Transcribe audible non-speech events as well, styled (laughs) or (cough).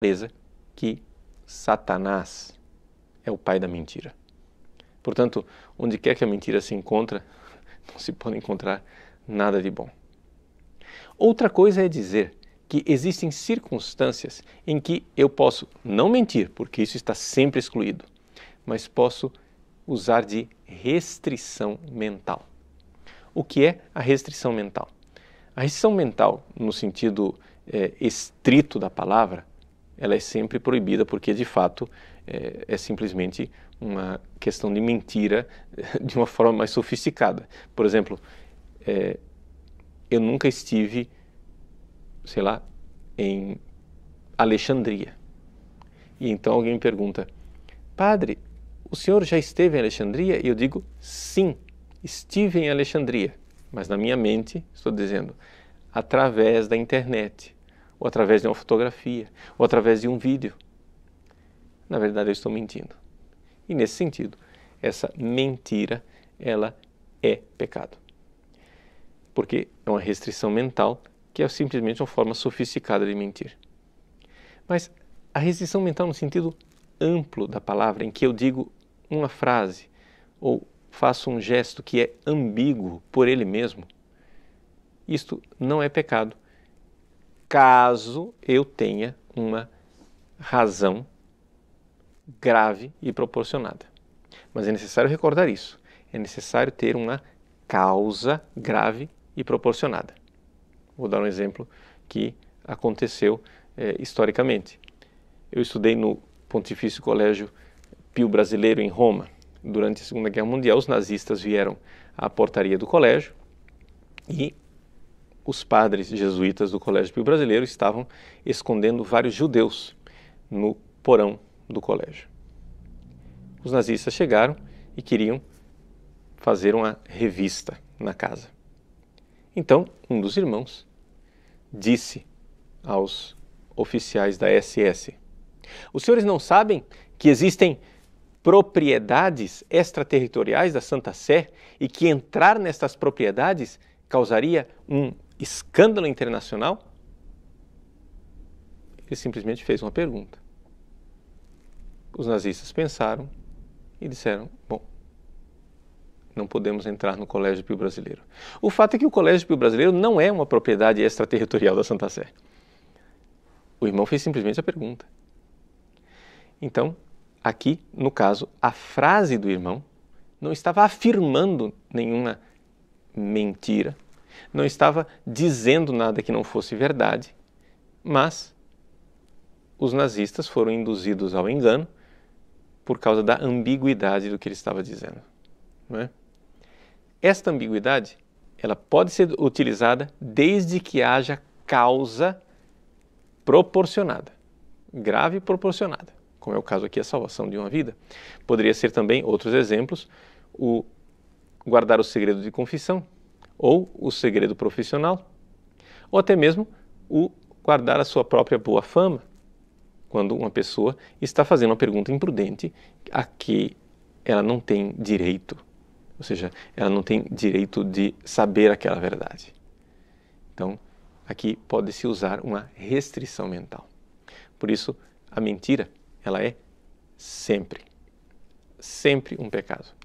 clareza que Satanás é o pai da mentira. Portanto, onde quer que a mentira se encontra, (laughs) não se pode encontrar nada de bom. Outra coisa é dizer que existem circunstâncias em que eu posso não mentir, porque isso está sempre excluído, mas posso usar de restrição mental. O que é a restrição mental? A restrição mental, no sentido é, estrito da palavra, ela é sempre proibida porque de fato é, é, simplesmente uma questão de mentira (laughs) de uma forma mais sofisticada. Por exemplo, é, eu nunca estive, sei lá, em Alexandria. E então alguém me pergunta, padre, o senhor já esteve em Alexandria? E eu digo, sim, estive em Alexandria. Mas na minha mente estou dizendo, através da internet ou através de uma fotografia, ou através de um vídeo. Na verdade, eu estou mentindo. E nesse sentido, essa mentira, ela é pecado. Porque é uma restrição mental que é simplesmente uma forma sofisticada de mentir. Mas a restrição mental no sentido amplo da palavra, em que eu digo uma frase ou faço um gesto que é ambíguo por ele mesmo, isto não é pecado, caso eu tenha uma razão grave e proporcionada. Mas é necessário recordar isso. É necessário ter uma causa grave e proporcionada. Vou dar um exemplo que aconteceu é, historicamente. Eu estudei no Pontifício Colégio Pio Brasileiro, em Roma. Durante a Segunda Guerra Mundial, os nazistas vieram à portaria do colégio e os padres jesuítas do Colégio Pio Brasileiro estavam escondendo vários judeus no porão do colégio. Os nazistas chegaram e queriam fazer uma revista na casa. Então, um dos irmãos disse aos oficiais da SS: Os senhores não sabem que existem propriedades extraterritoriais da Santa Sé e que entrar nestas propriedades causaria um escândalo internacional? Ele simplesmente fez uma pergunta. Os nazistas pensaram e disseram: bom, não podemos entrar no Colégio Pio Brasileiro. O fato é que o Colégio Pio Brasileiro não é uma propriedade extraterritorial da Santa Sé. O irmão fez simplesmente a pergunta. Então, aqui, no caso, a frase do irmão não estava afirmando nenhuma mentira, não estava dizendo nada que não fosse verdade, mas os nazistas foram induzidos ao engano por causa da ambiguidade do que ele estava dizendo. É? Esta ambiguidade ela pode ser utilizada desde que haja causa proporcionada, grave e proporcionada, como é o caso aqui a salvação de uma vida. Poderia ser também outros exemplos, o guardar o segredo de confissão, ou o segredo profissional, ou até mesmo o guardar a sua própria boa fama, quando uma pessoa está fazendo uma pergunta imprudente a que ela não tem direito, ou seja, ela não tem direito de saber aquela verdade. Então, aqui pode-se usar uma restrição mental. Por isso, a mentira, ela é sempre, sempre um pecado.